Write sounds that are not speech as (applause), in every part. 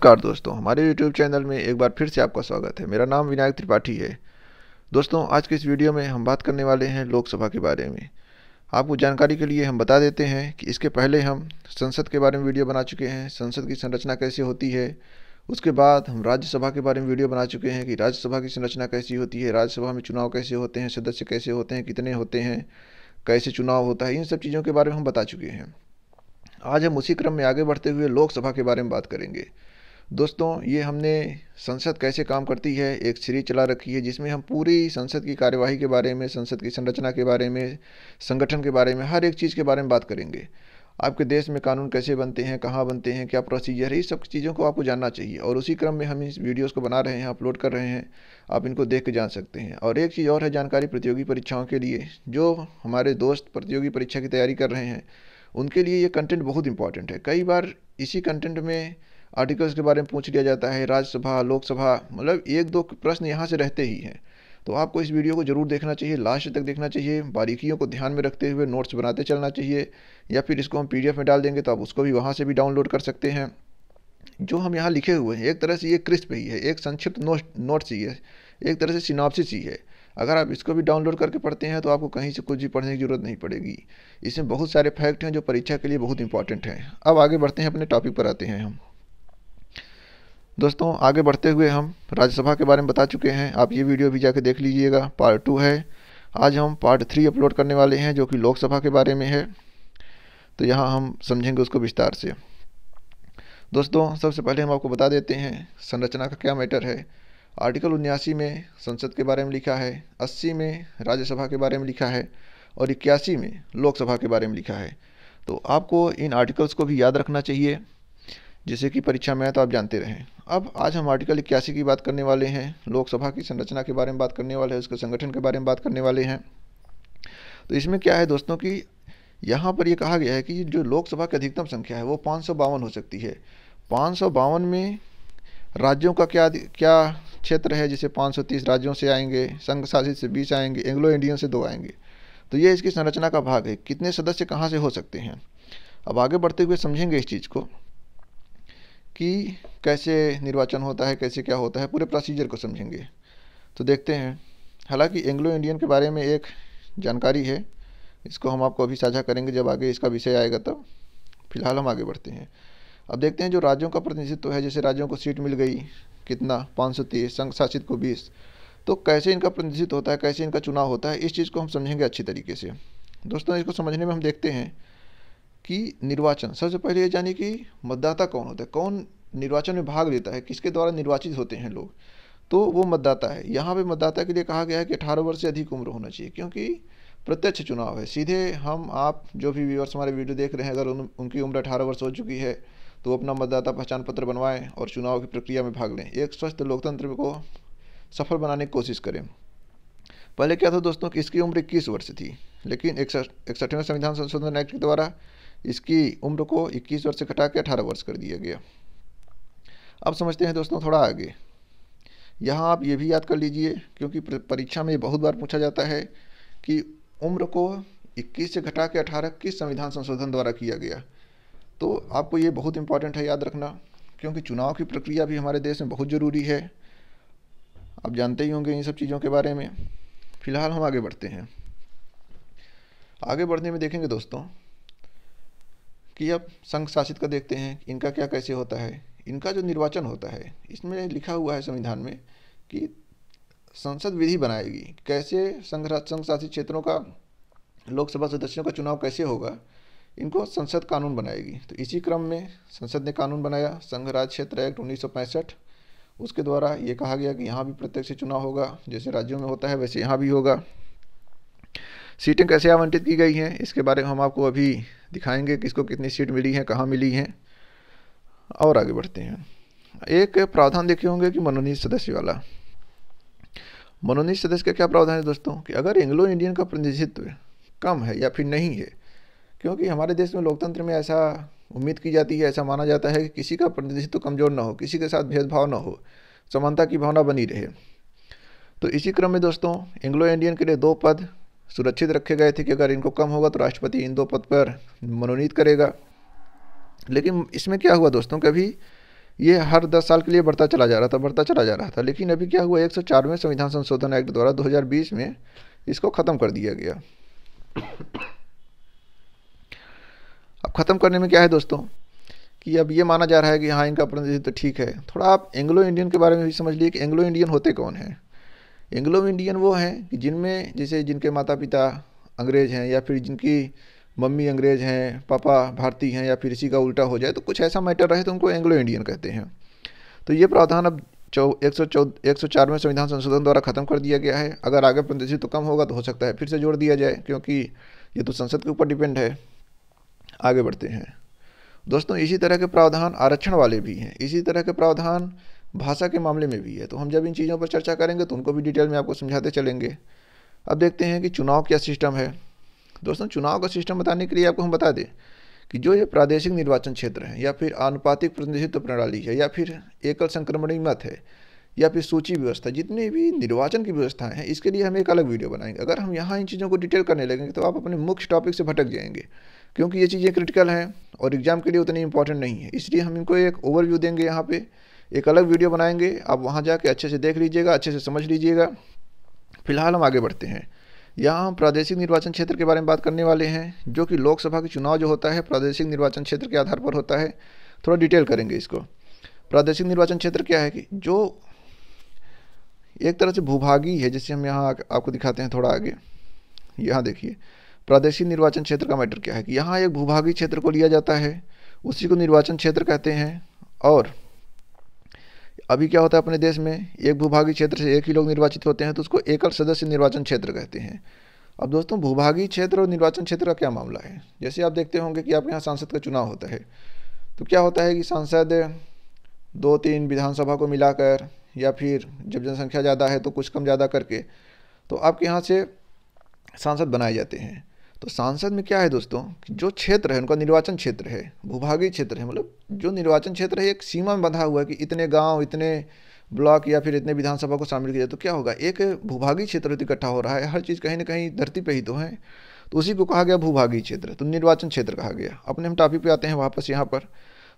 नमस्कार दोस्तों हमारे YouTube चैनल में एक बार फिर से आपका स्वागत है मेरा नाम विनायक त्रिपाठी है दोस्तों आज के इस वीडियो में हम बात करने वाले हैं लोकसभा के बारे में आपको जानकारी के लिए हम बता देते हैं कि इसके पहले हम संसद के बारे में वीडियो बना चुके हैं संसद की संरचना कैसे होती है उसके बाद हम राज्यसभा के बारे में वीडियो बना चुके हैं कि राज्यसभा की संरचना कैसी होती है राज्यसभा में चुनाव कैसे होते हैं सदस्य कैसे होते हैं कितने होते हैं कैसे चुनाव होता है इन सब चीज़ों के बारे में हम बता चुके हैं आज हम उसी क्रम में आगे बढ़ते हुए लोकसभा के बारे में बात करेंगे दोस्तों ये हमने संसद कैसे काम करती है एक सीरीज चला रखी है जिसमें हम पूरी संसद की कार्यवाही के बारे में संसद की संरचना के बारे में संगठन के बारे में हर एक चीज़ के बारे में बात करेंगे आपके देश में कानून कैसे बनते हैं कहाँ बनते हैं क्या प्रोसीजर है इस सब चीज़ों को आपको जानना चाहिए और उसी क्रम में हम इस वीडियोस को बना रहे हैं अपलोड कर रहे हैं आप इनको देख के जान सकते हैं और एक चीज़ और है जानकारी प्रतियोगी परीक्षाओं के लिए जो हमारे दोस्त प्रतियोगी परीक्षा की तैयारी कर रहे हैं उनके लिए ये कंटेंट बहुत इंपॉर्टेंट है कई बार इसी कंटेंट में आर्टिकल्स के बारे में पूछ लिया जाता है राज्यसभा लोकसभा मतलब एक दो प्रश्न यहाँ से रहते ही हैं तो आपको इस वीडियो को ज़रूर देखना चाहिए लास्ट तक देखना चाहिए बारीकियों को ध्यान में रखते हुए नोट्स बनाते चलना चाहिए या फिर इसको हम पीडीएफ में डाल देंगे तो आप उसको भी वहाँ से भी डाउनलोड कर सकते हैं जो हम यहाँ लिखे हुए हैं एक तरह से ये क्रिस्प ही है एक संक्षिप्त नोट नोट्स ही है एक तरह से सिनापसिस ही है अगर आप इसको भी डाउनलोड करके पढ़ते हैं तो आपको कहीं से कुछ भी पढ़ने की ज़रूरत नहीं पड़ेगी इसमें बहुत सारे फैक्ट हैं जो परीक्षा के लिए बहुत इंपॉर्टेंट हैं अब आगे बढ़ते हैं अपने टॉपिक पर आते हैं हम दोस्तों आगे बढ़ते हुए हम राज्यसभा के बारे में बता चुके हैं आप ये वीडियो भी जाके देख लीजिएगा पार्ट टू है आज हम पार्ट थ्री अपलोड करने वाले हैं जो कि लोकसभा के बारे में है तो यहाँ हम समझेंगे उसको विस्तार से दोस्तों सबसे पहले हम आपको बता देते हैं संरचना का क्या मैटर है आर्टिकल उन्यासी में संसद के बारे में लिखा है अस्सी में राज्यसभा के बारे में लिखा है और इक्यासी में लोकसभा के बारे में लिखा है तो आपको इन आर्टिकल्स को भी याद रखना चाहिए जिसे कि परीक्षा में है तो आप जानते रहें अब आज हम आर्टिकल इक्यासी की बात करने वाले हैं लोकसभा की संरचना के बारे में बात करने वाले हैं उसके संगठन के बारे में बात करने वाले हैं तो इसमें क्या है दोस्तों कि यहाँ पर ये यह कहा गया है कि जो लोकसभा की अधिकतम संख्या है वो पाँच हो सकती है पाँच में राज्यों का क्या क्या क्षेत्र है जिसे 530 राज्यों से आएंगे संघ शासित से 20 आएंगे एंग्लो इंडियन से दो आएंगे तो ये इसकी संरचना का भाग है कितने सदस्य कहाँ से हो सकते हैं अब आगे बढ़ते हुए समझेंगे इस चीज़ को कि कैसे निर्वाचन होता है कैसे क्या होता है पूरे प्रोसीजर को समझेंगे तो देखते हैं हालांकि एंग्लो इंडियन के बारे में एक जानकारी है इसको हम आपको अभी साझा करेंगे जब आगे इसका विषय आएगा तब फिलहाल हम आगे बढ़ते हैं अब देखते हैं जो राज्यों का प्रतिनिधित्व है जैसे राज्यों को सीट मिल गई कितना पाँच सौ तीस संघ शासित को बीस तो कैसे इनका प्रतिनिधित्व होता है कैसे इनका चुनाव होता है इस चीज़ को हम समझेंगे अच्छी तरीके से दोस्तों इसको समझने में हम देखते हैं कि निर्वाचन सबसे पहले ये जाने कि मतदाता कौन होता है कौन निर्वाचन में भाग लेता है किसके द्वारा निर्वाचित होते हैं लोग तो वो मतदाता है यहाँ पे मतदाता के लिए कहा गया है कि अठारह वर्ष से अधिक उम्र होना चाहिए क्योंकि प्रत्यक्ष चुनाव है सीधे हम आप जो भी व्यूअर्स हमारे वीडियो देख रहे हैं अगर उन, उनकी उम्र अठारह वर्ष हो चुकी है तो अपना मतदाता पहचान पत्र बनवाएँ और चुनाव की प्रक्रिया में भाग लें एक स्वस्थ लोकतंत्र को सफल बनाने की कोशिश करें पहले क्या था दोस्तों कि इसकी उम्र इक्कीस वर्ष थी लेकिन इकसठवें संविधान संशोधन एक्ट के द्वारा इसकी उम्र को 21 वर्ष से घटा के अठारह वर्ष कर दिया गया अब समझते हैं दोस्तों थोड़ा आगे यहाँ आप ये भी याद कर लीजिए क्योंकि परीक्षा में बहुत बार पूछा जाता है कि उम्र को 21 से घटा के 18 किस संविधान संशोधन द्वारा किया गया तो आपको ये बहुत इम्पॉर्टेंट है याद रखना क्योंकि चुनाव की प्रक्रिया भी हमारे देश में बहुत ज़रूरी है आप जानते ही होंगे इन सब चीज़ों के बारे में फ़िलहाल हम आगे बढ़ते हैं आगे बढ़ने में देखेंगे दोस्तों कि अब संघ शासित का देखते हैं इनका क्या कैसे होता है इनका जो निर्वाचन होता है इसमें लिखा हुआ है संविधान में कि संसद विधि बनाएगी कैसे संघ संघ शासित क्षेत्रों का लोकसभा सदस्यों का चुनाव कैसे होगा इनको संसद कानून बनाएगी तो इसी क्रम में संसद ने कानून बनाया संघ राज्य क्षेत्र एक्ट उन्नीस उसके द्वारा ये कहा गया कि यहाँ भी प्रत्यक्ष चुनाव होगा जैसे राज्यों में होता है वैसे यहाँ भी होगा सीटें कैसे आवंटित की गई हैं इसके बारे में हम आपको अभी दिखाएंगे किसको कितनी सीट मिली है कहाँ मिली है और आगे बढ़ते हैं एक प्रावधान देखे होंगे कि मनोनीत सदस्य वाला मनोनीत सदस्य का क्या प्रावधान है दोस्तों कि अगर एंग्लो इंडियन का प्रतिनिधित्व कम है या फिर नहीं है क्योंकि हमारे देश में लोकतंत्र में ऐसा उम्मीद की जाती है ऐसा माना जाता है कि किसी का प्रतिनिधित्व कमज़ोर ना हो किसी के साथ भेदभाव ना हो समानता की भावना बनी रहे तो इसी क्रम में दोस्तों एंग्लो इंडियन के लिए दो पद सुरक्षित रखे गए थे कि अगर इनको कम होगा तो राष्ट्रपति इन दो पद पर मनोनीत करेगा लेकिन इसमें क्या हुआ दोस्तों कभी ये हर दस साल के लिए बढ़ता चला जा रहा था बढ़ता चला जा रहा था लेकिन अभी क्या हुआ एक सौ चारवें संविधान संशोधन एक्ट द्वारा 2020 में इसको ख़त्म कर दिया गया अब ख़त्म करने में क्या है दोस्तों कि अब ये माना जा रहा है कि हाँ इनका प्रतिनिधित्व ठीक है थोड़ा आप एंग्लो इंडियन के बारे में भी समझ लीजिए कि एंग्लो इंडियन होते कौन हैं एंग्लो इंडियन वो हैं कि जिनमें जैसे जिनके माता पिता अंग्रेज हैं या फिर जिनकी मम्मी अंग्रेज हैं पापा भारतीय हैं या फिर इसी का उल्टा हो जाए तो कुछ ऐसा मैटर रहे तो उनको एंग्लो इंडियन कहते हैं तो ये प्रावधान अब चौ एक सौ चौ एक सौ चार में संविधान संशोधन द्वारा खत्म कर दिया गया है अगर आगे प्रदर्शित तो कम होगा तो हो सकता है फिर से जोड़ दिया जाए क्योंकि ये तो संसद के ऊपर डिपेंड है आगे बढ़ते हैं दोस्तों इसी तरह के प्रावधान आरक्षण वाले भी हैं इसी तरह के प्रावधान भाषा के मामले में भी है तो हम जब इन चीज़ों पर चर्चा करेंगे तो उनको भी डिटेल में आपको समझाते चलेंगे अब देखते हैं कि चुनाव क्या सिस्टम है दोस्तों चुनाव का सिस्टम बताने के लिए आपको हम बता दें कि जो ये प्रादेशिक निर्वाचन क्षेत्र हैं या फिर आनुपातिक प्रतिनिधित्व प्रणाली है या फिर एकल संक्रमणी मत है या फिर सूची व्यवस्था जितनी भी निर्वाचन की व्यवस्थाएं हैं इसके लिए हम एक अलग वीडियो बनाएंगे अगर हम यहाँ इन चीज़ों को डिटेल करने लगेंगे तो आप अपने मुख्य टॉपिक से भटक जाएंगे क्योंकि ये चीज़ें क्रिटिकल हैं और एग्जाम के लिए उतनी इंपॉर्टेंट नहीं है इसलिए हम इनको एक ओवरव्यू देंगे यहाँ पर एक अलग वीडियो बनाएंगे आप वहाँ जाके अच्छे से देख लीजिएगा अच्छे से समझ लीजिएगा फिलहाल हम आगे बढ़ते हैं यहाँ हम प्रादेशिक निर्वाचन क्षेत्र के बारे में बात करने वाले हैं जो कि लोकसभा के चुनाव जो होता है प्रादेशिक निर्वाचन क्षेत्र के आधार पर होता है थोड़ा डिटेल करेंगे इसको प्रादेशिक निर्वाचन क्षेत्र क्या है कि जो एक तरह से भूभागी है जिसे हम यहाँ आपको दिखाते हैं थोड़ा आगे यहाँ देखिए प्रादेशिक निर्वाचन क्षेत्र का मैटर क्या है कि यहाँ एक भूभागी क्षेत्र को लिया जाता है उसी को निर्वाचन क्षेत्र कहते हैं और अभी क्या होता है अपने देश में एक भूभागी क्षेत्र से एक ही लोग निर्वाचित होते हैं तो उसको एकल सदस्य निर्वाचन क्षेत्र कहते हैं अब दोस्तों भूभागी क्षेत्र और निर्वाचन क्षेत्र का क्या मामला है जैसे आप देखते होंगे कि आपके यहाँ सांसद का चुनाव होता है तो क्या होता है कि सांसद दो तीन विधानसभा को मिलाकर या फिर जब जनसंख्या ज़्यादा है तो कुछ कम ज़्यादा करके तो आपके यहाँ से सांसद बनाए जाते हैं तो सांसद में क्या है दोस्तों कि जो क्षेत्र है उनका निर्वाचन क्षेत्र है भूभागीय क्षेत्र है मतलब जो निर्वाचन क्षेत्र है एक सीमा में बंधा हुआ है कि इतने गांव इतने ब्लॉक या फिर इतने विधानसभा को शामिल किया जाए तो क्या होगा एक भूभागीय क्षेत्र तो इकट्ठा हो रहा है हर चीज़ कहीं ना कहीं धरती पर ही तो है तो उसी को कहा गया भूभागीय क्षेत्र तो निर्वाचन क्षेत्र कहा गया अपने हम टॉपिक पर आते हैं वापस यहाँ पर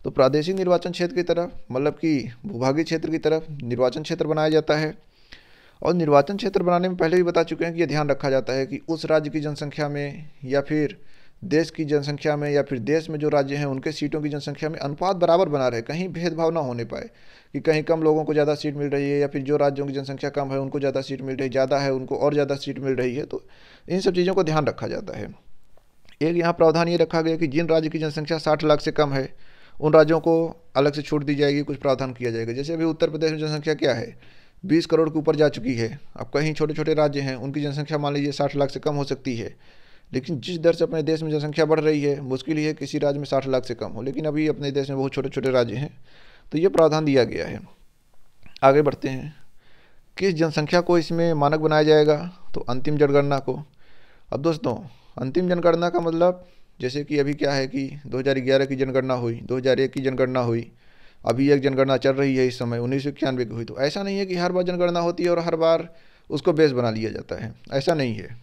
तो प्रादेशिक निर्वाचन क्षेत्र की तरफ मतलब कि भूभागीय क्षेत्र की तरफ निर्वाचन क्षेत्र बनाया जाता है और निर्वाचन क्षेत्र बनाने में पहले भी बता चुके हैं कि यह ध्यान रखा जाता है कि उस राज्य की जनसंख्या में या फिर देश की जनसंख्या में या फिर देश में जो राज्य हैं उनके सीटों की जनसंख्या में अनुपात बराबर बना रहे कहीं भेदभाव ना होने पाए कि कहीं कम लोगों को ज़्यादा सीट मिल रही है या फिर जो राज्यों की जनसंख्या कम है उनको ज़्यादा सीट मिल रही है ज़्यादा है उनको और ज़्यादा सीट मिल रही है तो इन सब चीज़ों को ध्यान रखा जाता है एक यहाँ प्रावधान ये रखा गया कि जिन राज्य की जनसंख्या साठ लाख से कम है उन राज्यों को अलग से छूट दी जाएगी कुछ प्रावधान किया जाएगा जैसे अभी उत्तर प्रदेश में जनसंख्या क्या है बीस करोड़ के ऊपर जा चुकी है अब कहीं छोटे छोटे राज्य हैं उनकी जनसंख्या मान लीजिए साठ लाख से कम हो सकती है लेकिन जिस दर से अपने देश में जनसंख्या बढ़ रही है मुश्किल है किसी राज्य में साठ लाख से कम हो लेकिन अभी अपने देश में बहुत छोटे छोटे राज्य हैं तो ये प्रावधान दिया गया है आगे बढ़ते हैं किस जनसंख्या को इसमें मानक बनाया जाएगा तो अंतिम जनगणना को अब दोस्तों अंतिम जनगणना का मतलब जैसे कि अभी क्या है कि 2011 की जनगणना हुई 2001 की जनगणना हुई अभी एक जनगणना चल रही है इस समय उन्नीस सौ इक्यानवे की हुई तो ऐसा नहीं है कि हर बार जनगणना होती है और हर बार उसको बेस बना लिया जाता है ऐसा नहीं है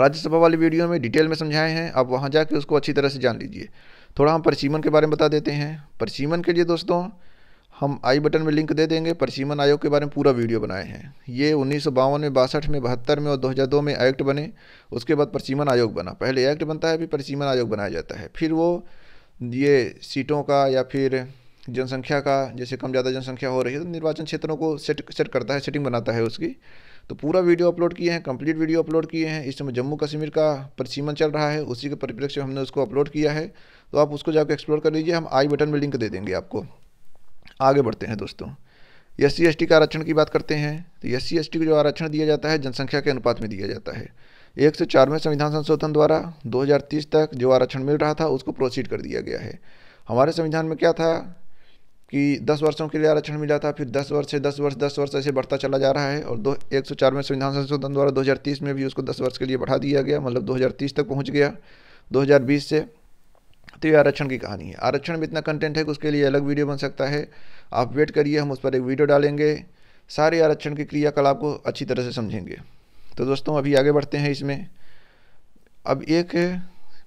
राज्यसभा वाली वीडियो में डिटेल में समझाए हैं आप वहाँ जाके उसको अच्छी तरह से जान लीजिए थोड़ा हम परसीमन के बारे में बता देते हैं परसीमन के लिए दोस्तों हम आई बटन में लिंक दे देंगे परसीमन आयोग के बारे में पूरा वीडियो बनाए हैं ये उन्नीस में बासठ में बहत्तर में और 2002 में एक्ट बने उसके बाद परसीमन आयोग बना पहले एक्ट बनता है फिर परसीमन आयोग बनाया जाता है फिर वो ये सीटों का या फिर जनसंख्या का जैसे कम ज़्यादा जनसंख्या हो रही है तो निर्वाचन क्षेत्रों को सेट सेट करता है सेटिंग बनाता है उसकी तो पूरा वीडियो अपलोड किए हैं कंप्लीट वीडियो अपलोड किए हैं इस समय जम्मू कश्मीर का परिसीमन चल रहा है उसी के परिप्रेक्ष्य में हमने उसको अपलोड किया है तो आप उसको जाकर एक्सप्लोर कर लीजिए हम आई बटन में लिंक दे देंगे आपको आगे बढ़ते हैं दोस्तों एस सी का आरक्षण की बात करते हैं तो एस सी को जो आरक्षण दिया जाता है जनसंख्या के अनुपात में दिया जाता है एक से चार में संविधान संशोधन द्वारा 2030 तक जो आरक्षण मिल रहा था उसको प्रोसीड कर दिया गया है हमारे संविधान में क्या था कि 10 वर्षों के लिए आरक्षण मिला था फिर 10 वर्ष से 10 वर्ष 10 वर्ष ऐसे बढ़ता चला जा रहा है और दो एक सौ चार में संविधान संशोधन द्वारा 2030 में भी उसको 10 वर्ष के लिए बढ़ा दिया गया मतलब 2030 तक पहुंच गया 2020 से तो ये आरक्षण की कहानी है आरक्षण में इतना कंटेंट है कि उसके लिए अलग वीडियो बन सकता है आप वेट करिए हम उस पर एक वीडियो डालेंगे सारे आरक्षण की क्रियाकलाप को अच्छी तरह से समझेंगे तो दोस्तों अभी आगे बढ़ते हैं इसमें अब एक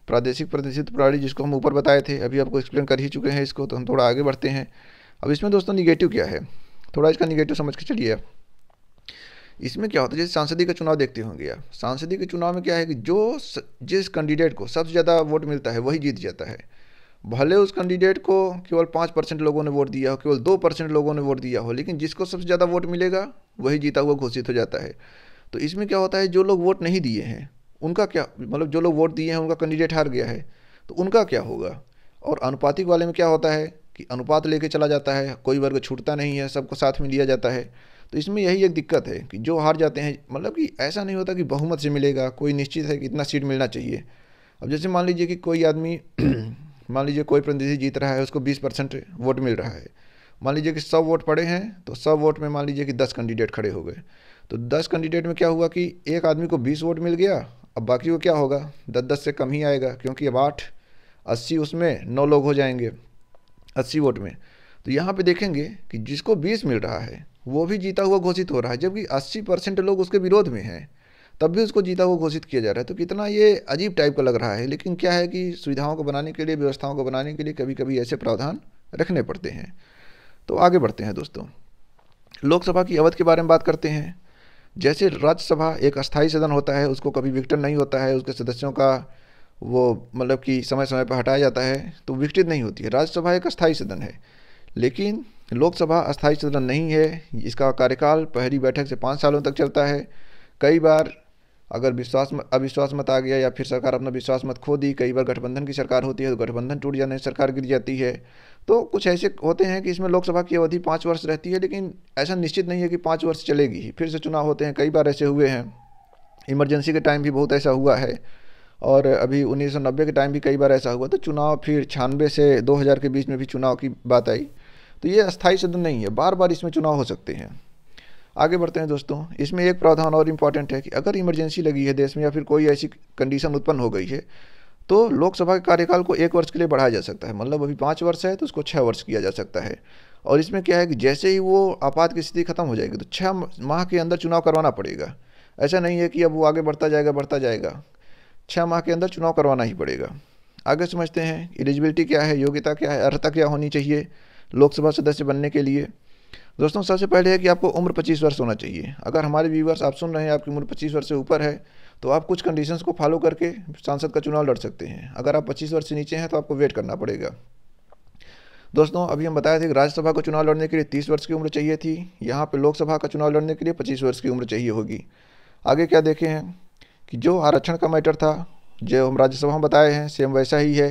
प्रादेशिक प्रतिशत प्रणाली जिसको हम ऊपर बताए थे अभी आपको एक्सप्लेन कर ही चुके हैं इसको तो हम थोड़ा आगे बढ़ते हैं अब इसमें दोस्तों निगेटिव क्या है थोड़ा इसका निगेटिव समझ के चलिए इसमें क्या होता है जैसे सांसदीय का चुनाव देखते होंगे आप सांसदीय के चुनाव में क्या है कि जो जिस कैंडिडेट को सबसे ज़्यादा वोट मिलता है वही जीत जाता है भले उस कैंडिडेट को केवल पाँच परसेंट लोगों ने वोट दिया हो केवल दो परसेंट लोगों ने वोट दिया हो लेकिन जिसको सबसे ज़्यादा वोट मिलेगा वही जीता हुआ घोषित हो जाता है तो इसमें क्या होता है जो लोग वोट नहीं दिए हैं उनका क्या मतलब जो लोग वोट दिए हैं उनका कैंडिडेट हार गया है तो उनका क्या होगा और अनुपातिक वाले में क्या होता है कि अनुपात लेके चला जाता है कोई वर्ग छूटता नहीं है सबको साथ में लिया जाता है तो इसमें यही एक दिक्कत है कि जो हार जाते हैं मतलब कि ऐसा नहीं होता कि बहुमत से मिलेगा कोई निश्चित है कि इतना सीट मिलना चाहिए अब जैसे मान लीजिए कि कोई आदमी (clears throat) मान लीजिए कोई प्रतिनिधि जीत रहा है उसको बीस परसेंट वोट मिल रहा है मान लीजिए कि सौ वोट पड़े हैं तो सौ वोट में मान लीजिए कि दस कैंडिडेट खड़े हो गए तो दस कैंडिडेट में क्या हुआ कि एक आदमी को बीस वोट मिल गया अब बाकी को क्या होगा दस दस से कम ही आएगा क्योंकि अब आठ अस्सी उसमें नौ लोग हो जाएंगे अस्सी वोट में तो यहाँ पे देखेंगे कि जिसको बीस मिल रहा है वो भी जीता हुआ घोषित हो रहा है जबकि अस्सी परसेंट लोग उसके विरोध में हैं तब भी उसको जीता हुआ घोषित किया जा रहा है तो कितना ये अजीब टाइप का लग रहा है लेकिन क्या है कि सुविधाओं को बनाने के लिए व्यवस्थाओं को बनाने के लिए कभी कभी ऐसे प्रावधान रखने पड़ते हैं तो आगे बढ़ते हैं दोस्तों लोकसभा की अवध के बारे में बात करते हैं जैसे राज्यसभा एक अस्थायी सदन होता है उसको कभी विघटन नहीं होता है उसके सदस्यों का वो मतलब कि समय समय पर हटाया जाता है तो विघटित नहीं होती है राज्यसभा एक अस्थायी सदन है लेकिन लोकसभा अस्थायी सदन नहीं है इसका कार्यकाल पहली बैठक से पाँच सालों तक चलता है कई बार अगर विश्वास अविश्वास मत आ गया या फिर सरकार अपना विश्वास मत खो दी कई बार गठबंधन की सरकार होती है तो गठबंधन टूट जाने सरकार गिर जाती है तो कुछ ऐसे होते हैं कि इसमें लोकसभा की अवधि पाँच वर्ष रहती है लेकिन ऐसा निश्चित नहीं है कि पाँच वर्ष चलेगी फिर से चुनाव होते हैं कई बार ऐसे हुए हैं इमरजेंसी के टाइम भी बहुत ऐसा हुआ है और अभी उन्नीस के टाइम भी कई बार ऐसा हुआ तो चुनाव फिर छियानवे से दो के बीच में भी चुनाव की बात आई तो ये अस्थायी सदन नहीं है बार बार इसमें चुनाव हो सकते हैं आगे बढ़ते हैं दोस्तों इसमें एक प्रावधान और इम्पॉर्टेंट है कि अगर इमरजेंसी लगी है देश में या फिर कोई ऐसी कंडीशन उत्पन्न हो गई है तो लोकसभा के कार्यकाल को एक वर्ष के लिए बढ़ाया जा सकता है मतलब अभी पाँच वर्ष है तो उसको छः वर्ष किया जा सकता है और इसमें क्या है कि जैसे ही वो आपात की स्थिति खत्म हो जाएगी तो छः माह के अंदर चुनाव करवाना पड़ेगा ऐसा नहीं है कि अब वो आगे बढ़ता जाएगा बढ़ता जाएगा छः माह के अंदर चुनाव करवाना ही पड़ेगा आगे समझते हैं एलिजिबिलिटी क्या है योग्यता क्या है अर्थता क्या होनी चाहिए लोकसभा सदस्य बनने के लिए दोस्तों सबसे पहले है कि आपको उम्र पच्चीस वर्ष होना चाहिए अगर हमारे व्यूवर्स आप सुन रहे हैं आपकी उम्र पच्चीस वर्ष से ऊपर है तो आप कुछ कंडीशंस को फॉलो करके सांसद का चुनाव लड़ सकते हैं अगर आप पच्चीस वर्ष से नीचे हैं तो आपको वेट करना पड़ेगा दोस्तों अभी हम बताए थे कि राज्यसभा का चुनाव लड़ने के लिए तीस वर्ष की उम्र चाहिए थी यहाँ पर लोकसभा का चुनाव लड़ने के लिए पच्चीस वर्ष की उम्र चाहिए होगी आगे क्या देखें हैं कि जो आरक्षण का मैटर था जो हम राज्यसभा में बताए हैं सेम वैसा ही है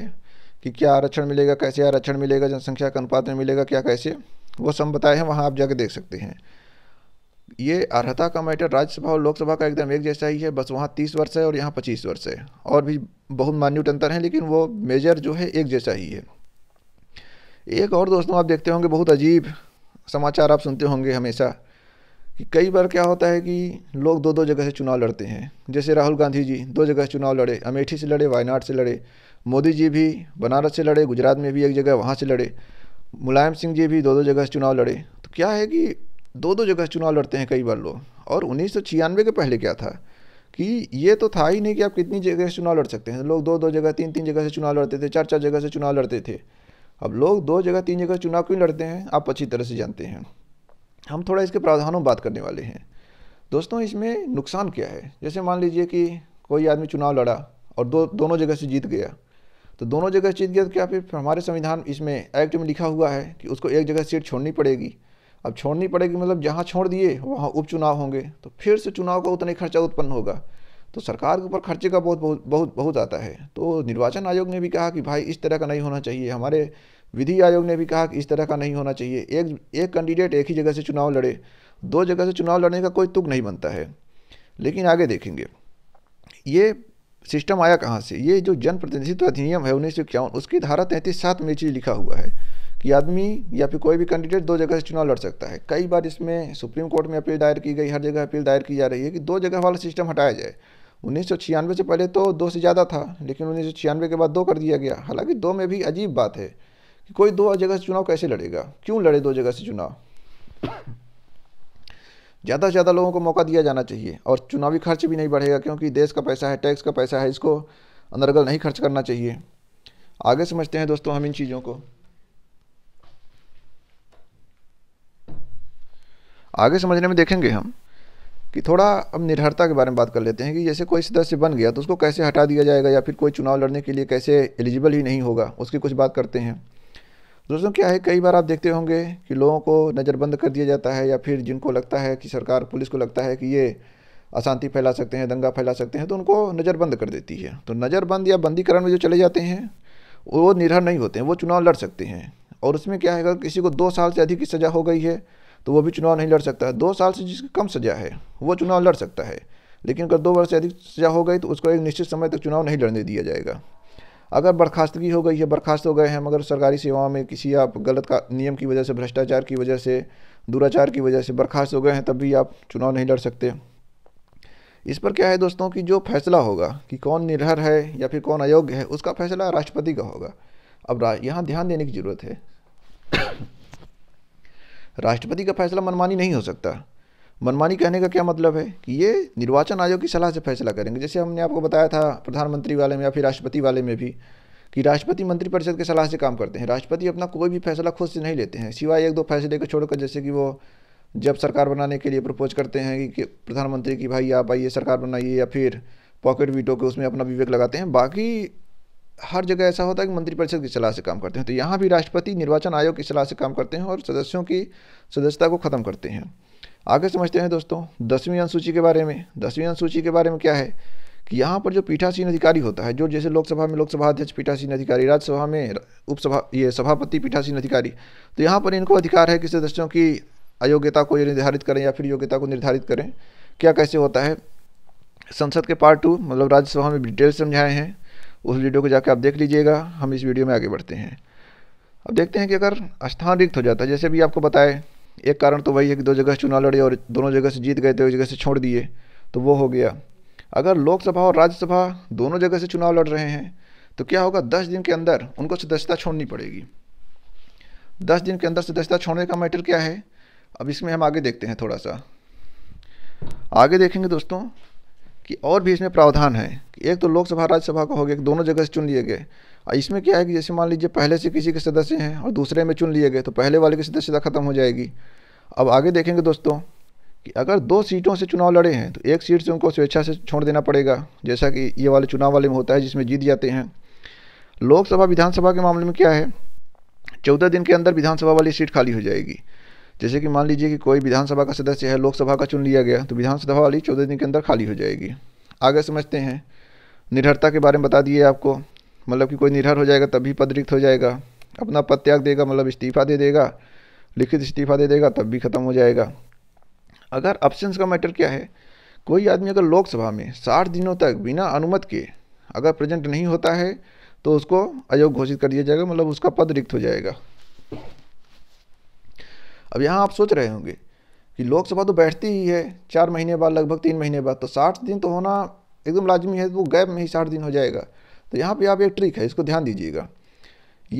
कि क्या आरक्षण मिलेगा कैसे आरक्षण मिलेगा जनसंख्या का अनुपात में मिलेगा क्या कैसे वो सब बताए हैं वहाँ आप जाके देख सकते हैं ये अर्हता का मैटर राज्यसभा और लोकसभा का एकदम एक जैसा ही है बस वहाँ तीस वर्ष है और यहाँ पच्चीस वर्ष है और भी बहुत मान्यूट अंतर हैं लेकिन वो मेजर जो है एक जैसा ही है एक और दोस्तों आप देखते होंगे बहुत अजीब समाचार आप सुनते होंगे हमेशा कि कई बार क्या होता है कि लोग दो दो जगह से चुनाव लड़ते हैं जैसे राहुल गांधी जी दो जगह से चुनाव लड़े अमेठी से लड़े वायनाड से लड़े मोदी जी भी बनारस से लड़े गुजरात में भी एक जगह वहाँ से लड़े मुलायम सिंह जी भी दो दो जगह से चुनाव लड़े तो क्या है कि दो दो जगह से चुनाव लड़ते हैं कई बार लोग और उन्नीस के पहले क्या था कि ये तो था ही नहीं कि आप कितनी जगह से चुनाव लड़ सकते हैं लोग दो दो जगह तीन तीन जगह से चुनाव लड़ते थे चार चार जगह से चुनाव लड़ते थे अब लोग दो जगह तीन जगह चुनाव क्यों लड़ते हैं आप अच्छी तरह से जानते हैं हम थोड़ा इसके प्रावधानों में बात करने वाले हैं दोस्तों इसमें नुकसान क्या है जैसे मान लीजिए कि कोई आदमी चुनाव लड़ा और दो दोनों जगह से जीत गया तो दोनों जगह जीत गया तो क्या फिर हमारे संविधान इसमें एक्ट में लिखा हुआ है कि उसको एक जगह सीट छोड़नी पड़ेगी अब छोड़नी पड़ेगी मतलब जहाँ छोड़ दिए वहाँ उपचुनाव होंगे तो फिर से चुनाव का उतना ही खर्चा उत्पन्न होगा तो सरकार के ऊपर खर्चे का बहुत बहुत बहुत बहुत आता है तो निर्वाचन आयोग ने भी कहा कि भाई इस तरह का नहीं होना चाहिए हमारे विधि आयोग ने भी कहा कि इस तरह का नहीं होना चाहिए एक एक कैंडिडेट एक ही जगह से चुनाव लड़े दो जगह से चुनाव लड़ने का कोई तुक नहीं बनता है लेकिन आगे देखेंगे ये सिस्टम आया कहाँ से ये जो जनप्रतिनिधित्व अधिनियम है उन्नीस सौ उसकी धारा तैंतीस सात में चीज़ लिखा हुआ है कि आदमी या फिर कोई भी कैंडिडेट दो जगह से चुनाव लड़ सकता है कई बार इसमें सुप्रीम कोर्ट में अपील दायर की गई हर जगह अपील दायर की जा रही है कि दो जगह वाला सिस्टम हटाया जाए उन्नीस से पहले तो दो से ज़्यादा था लेकिन उन्नीस के बाद दो कर दिया गया हालांकि दो में भी अजीब बात है कि कोई दो जगह से चुनाव कैसे लड़ेगा क्यों लड़े दो जगह से चुनाव ज़्यादा से ज़्यादा लोगों को मौका दिया जाना चाहिए और चुनावी खर्च भी नहीं बढ़ेगा क्योंकि देश का पैसा है टैक्स का पैसा है इसको अंदरगल नहीं खर्च करना चाहिए आगे समझते हैं दोस्तों हम इन चीज़ों को आगे समझने में देखेंगे हम कि थोड़ा अब निर्भरता के बारे में बात कर लेते हैं कि जैसे कोई सदस्य बन गया तो उसको कैसे हटा दिया जाएगा या फिर कोई चुनाव लड़ने के लिए कैसे एलिजिबल ही नहीं होगा उसकी कुछ बात करते हैं दोस्तों क्या है कई बार आप देखते होंगे कि लोगों को नज़रबंद कर दिया जाता है या फिर जिनको लगता है कि सरकार पुलिस को लगता है कि ये अशांति फैला सकते हैं दंगा फैला सकते हैं तो उनको नज़रबंद कर देती है तो नज़रबंद या बंदीकरण में जो चले जाते हैं वो निर्भर नहीं होते हैं वो चुनाव लड़ सकते हैं और उसमें क्या है अगर किसी को दो साल से अधिक की सज़ा हो गई है तो वो भी चुनाव नहीं लड़ सकता है दो साल से जिसकी कम सज़ा है वो चुनाव लड़ सकता है लेकिन अगर दो वर्ष से अधिक सज़ा हो गई तो उसको एक निश्चित समय तक चुनाव नहीं लड़ने दिया जाएगा अगर बर्खास्तगी हो गई है बर्खास्त हो गए हैं मगर सरकारी सेवाओं में किसी आप गलत का नियम की वजह से भ्रष्टाचार की वजह से दुराचार की वजह से बर्खास्त हो गए हैं तब भी आप चुनाव नहीं लड़ सकते इस पर क्या है दोस्तों कि जो फैसला होगा कि कौन निर्हर है या फिर कौन अयोग्य है उसका फैसला राष्ट्रपति का होगा अब यहाँ ध्यान देने की ज़रूरत है (coughs) राष्ट्रपति का फैसला मनमानी नहीं हो सकता मनमानी कहने का क्या मतलब है कि ये निर्वाचन आयोग की सलाह से फैसला करेंगे जैसे हमने आपको बताया था प्रधानमंत्री वाले में या फिर राष्ट्रपति वाले में भी कि राष्ट्रपति मंत्रिपरिषद के सलाह से काम करते हैं राष्ट्रपति अपना कोई भी फैसला खुद से नहीं लेते हैं सिवाय एक दो फैसले को छोड़कर जैसे कि वो जब सरकार बनाने के लिए प्रपोज करते हैं कि प्रधानमंत्री की भाई आप आइए सरकार बनाइए या फिर पॉकेट वीटो के उसमें अपना विवेक लगाते हैं बाकी हर जगह ऐसा होता है कि मंत्रिपरिषद की सलाह से काम करते हैं तो यहाँ भी राष्ट्रपति निर्वाचन आयोग की सलाह से काम करते हैं और सदस्यों की सदस्यता को ख़त्म करते हैं आगे समझते हैं दोस्तों दसवीं अनुसूची के बारे में दसवीं अनुसूची के बारे में क्या है कि यहाँ पर जो पीठासीन अधिकारी होता है जो जैसे लोकसभा में लोकसभा अध्यक्ष पीठासीन अधिकारी राज्यसभा में उपसभा ये सभापति पीठासीन अधिकारी तो यहाँ पर इनको अधिकार है कि सदस्यों की अयोग्यता को निर्धारित करें या फिर योग्यता को निर्धारित करें क्या कैसे होता है संसद के पार्ट टू मतलब राज्यसभा में डिटेल समझाए हैं उस वीडियो को जाकर आप देख लीजिएगा हम इस वीडियो में आगे बढ़ते हैं अब देखते हैं कि अगर स्थान रिक्त हो जाता है जैसे भी आपको बताए एक कारण तो वही है कि दो जगह चुनाव लड़े और दोनों जगह से जीत गए थे तो एक जगह से छोड़ दिए तो वो हो गया अगर लोकसभा और राज्यसभा दोनों जगह से चुनाव लड़ रहे हैं तो क्या होगा दस दिन के अंदर उनको सदस्यता छोड़नी पड़ेगी दस दिन के अंदर सदस्यता छोड़ने का मैटर क्या है अब इसमें हम आगे देखते हैं थोड़ा सा आगे देखेंगे दोस्तों कि और भी इसमें प्रावधान है एक तो लोकसभा राज्यसभा का हो गया दोनों जगह से चुन लिए गए इसमें क्या है कि जैसे मान लीजिए पहले से किसी के सदस्य हैं और दूसरे में चुन लिए गए तो पहले वाले की सदस्यता ख़त्म हो जाएगी अब आगे देखेंगे दोस्तों कि अगर दो सीटों से चुनाव लड़े हैं तो एक सीट से उनको स्वेच्छा से छोड़ देना पड़ेगा जैसा कि ये वाले चुनाव वाले में होता है जिसमें जीत जाते हैं लोकसभा विधानसभा के मामले में क्या है चौदह दिन के अंदर विधानसभा वाली सीट खाली हो जाएगी जैसे कि मान लीजिए कि कोई विधानसभा का सदस्य है लोकसभा का चुन लिया गया तो विधानसभा वाली चौदह दिन के अंदर खाली हो जाएगी आगे समझते हैं निर्भरता के बारे में बता दिए आपको मतलब कि कोई निर्हर हो जाएगा तभी पद रिक्त हो जाएगा अपना पद त्याग देगा मतलब इस्तीफा दे देगा लिखित इस्तीफा दे देगा तब भी ख़त्म हो जाएगा अगर अब्सेंस का मैटर क्या है कोई आदमी अगर लोकसभा में साठ दिनों तक बिना अनुमत के अगर प्रेजेंट नहीं होता है तो उसको अयोग घोषित कर दिया जाएगा मतलब उसका पद रिक्त हो जाएगा अब यहाँ आप सोच रहे होंगे कि लोकसभा तो बैठती ही है चार महीने बाद लगभग तीन महीने बाद तो साठ दिन तो होना एकदम लाजमी है वो गैप में ही साठ दिन हो जाएगा तो यहाँ पे आप एक ट्रिक है इसको ध्यान दीजिएगा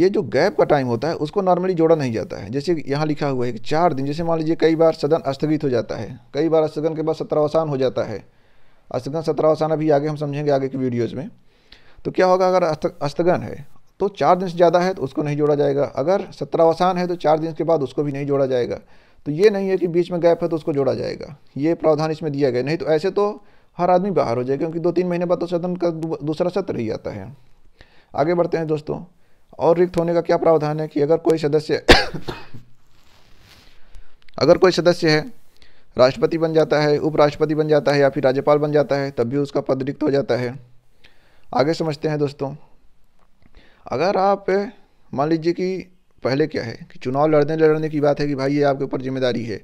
ये जो गैप का टाइम होता है उसको नॉर्मली जोड़ा नहीं जाता है जैसे यहाँ लिखा हुआ है कि चार दिन जैसे मान लीजिए कई बार सदन स्थगित हो जाता है कई बार स्थगन के बाद सत्रावसान हो जाता है स्थगन सत्रावसान अभी आगे हम समझेंगे आगे की वीडियोज़ में तो क्या होगा अगर स्थगन है तो चार दिन से ज़्यादा है तो उसको नहीं जोड़ा जाएगा अगर सत्रावसान है तो चार दिन के बाद उसको भी नहीं जोड़ा जाएगा तो ये नहीं है कि बीच में गैप है तो उसको जोड़ा जाएगा ये प्रावधान इसमें दिया गया नहीं तो ऐसे तो हर आदमी बाहर हो जाएगा क्योंकि दो तीन महीने बाद तो सदन का दूसरा सत्र ही आता है आगे बढ़ते हैं दोस्तों और रिक्त होने का क्या प्रावधान है कि अगर कोई सदस्य (coughs) अगर कोई सदस्य है राष्ट्रपति बन जाता है उपराष्ट्रपति बन जाता है या फिर राज्यपाल बन जाता है तब भी उसका पद रिक्त हो जाता है आगे समझते हैं दोस्तों अगर आप मान लीजिए कि पहले क्या है कि चुनाव लड़ने लड़ने की बात है कि भाई ये आपके ऊपर जिम्मेदारी है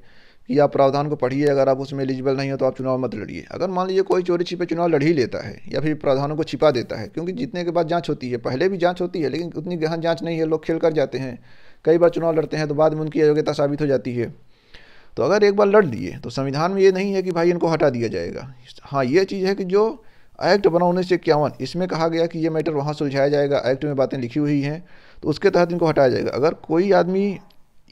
कि आप प्रावधान को पढ़िए अगर आप उसमें एलिजिबल नहीं हो तो आप चुनाव मत लड़िए अगर मान लीजिए कोई चोरी छिपे चुनाव लड़ ही लेता है या फिर प्रावधानों को छिपा देता है क्योंकि जीतने के बाद जाँच होती है पहले भी जाँच होती है लेकिन उतनी गहन जाँच नहीं है लोग खेल कर जाते हैं कई बार चुनाव लड़ते हैं तो बाद में उनकी अयोग्यता साबित हो जाती है तो अगर एक बार लड़ लिए तो संविधान में ये नहीं है कि भाई इनको हटा दिया जाएगा हाँ ये चीज़ है कि जो एक्ट बना उन्नीस सौ इक्यावन इसमें कहा गया कि ये मैटर वहाँ सुलझाया जाएगा एक्ट में बातें लिखी हुई हैं तो उसके तहत इनको हटाया जाएगा अगर कोई आदमी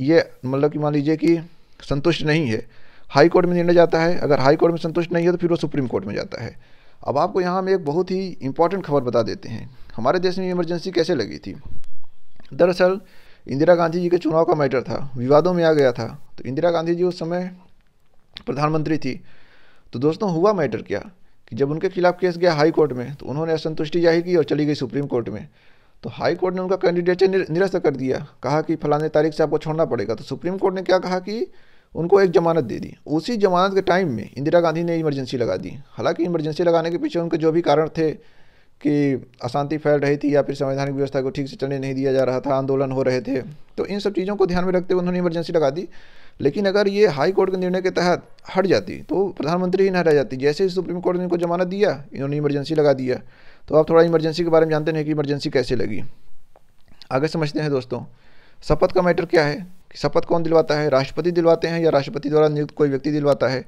ये मतलब कि मान लीजिए कि संतुष्ट नहीं है हाई कोर्ट में निर्णय जाता है अगर हाई कोर्ट में संतुष्ट नहीं है तो फिर वो सुप्रीम कोर्ट में जाता है अब आपको यहाँ हम एक बहुत ही इंपॉर्टेंट खबर बता देते हैं हमारे देश में इमरजेंसी कैसे लगी थी दरअसल इंदिरा गांधी जी के चुनाव का मैटर था विवादों में आ गया था तो इंदिरा गांधी जी उस समय प्रधानमंत्री थी तो दोस्तों हुआ मैटर क्या कि जब उनके खिलाफ केस गया हाई कोर्ट में तो उन्होंने असंतुष्टि जाहिर की और चली गई सुप्रीम कोर्ट में तो हाई कोर्ट ने उनका कैंडिडेट निरस्त कर दिया कहा कि फलाने तारीख से आपको छोड़ना पड़ेगा तो सुप्रीम कोर्ट ने क्या कहा कि उनको एक जमानत दे दी उसी जमानत के टाइम में इंदिरा गांधी ने इमरजेंसी लगा दी हालांकि इमरजेंसी लगाने के पीछे उनके जो भी कारण थे कि अशांति फैल रही थी या फिर संवैधानिक व्यवस्था को ठीक से चलने नहीं दिया जा रहा था आंदोलन हो रहे थे तो इन सब चीज़ों को ध्यान में रखते हुए उन्होंने इमरजेंसी लगा दी लेकिन अगर ये हाई कोर्ट के निर्णय के तहत हट जाती तो प्रधानमंत्री ही न रह जाती जैसे ही सुप्रीम कोर्ट ने इनको जमानत दिया इन्होंने इमरजेंसी लगा दिया तो आप थोड़ा इमरजेंसी के बारे में जानते नहीं कि इमरजेंसी कैसे लगी आगे समझते हैं दोस्तों शपथ का मैटर क्या है शपथ कौन दिलवाता है राष्ट्रपति दिलवाते हैं या राष्ट्रपति द्वारा नियुक्त कोई व्यक्ति दिलवाता है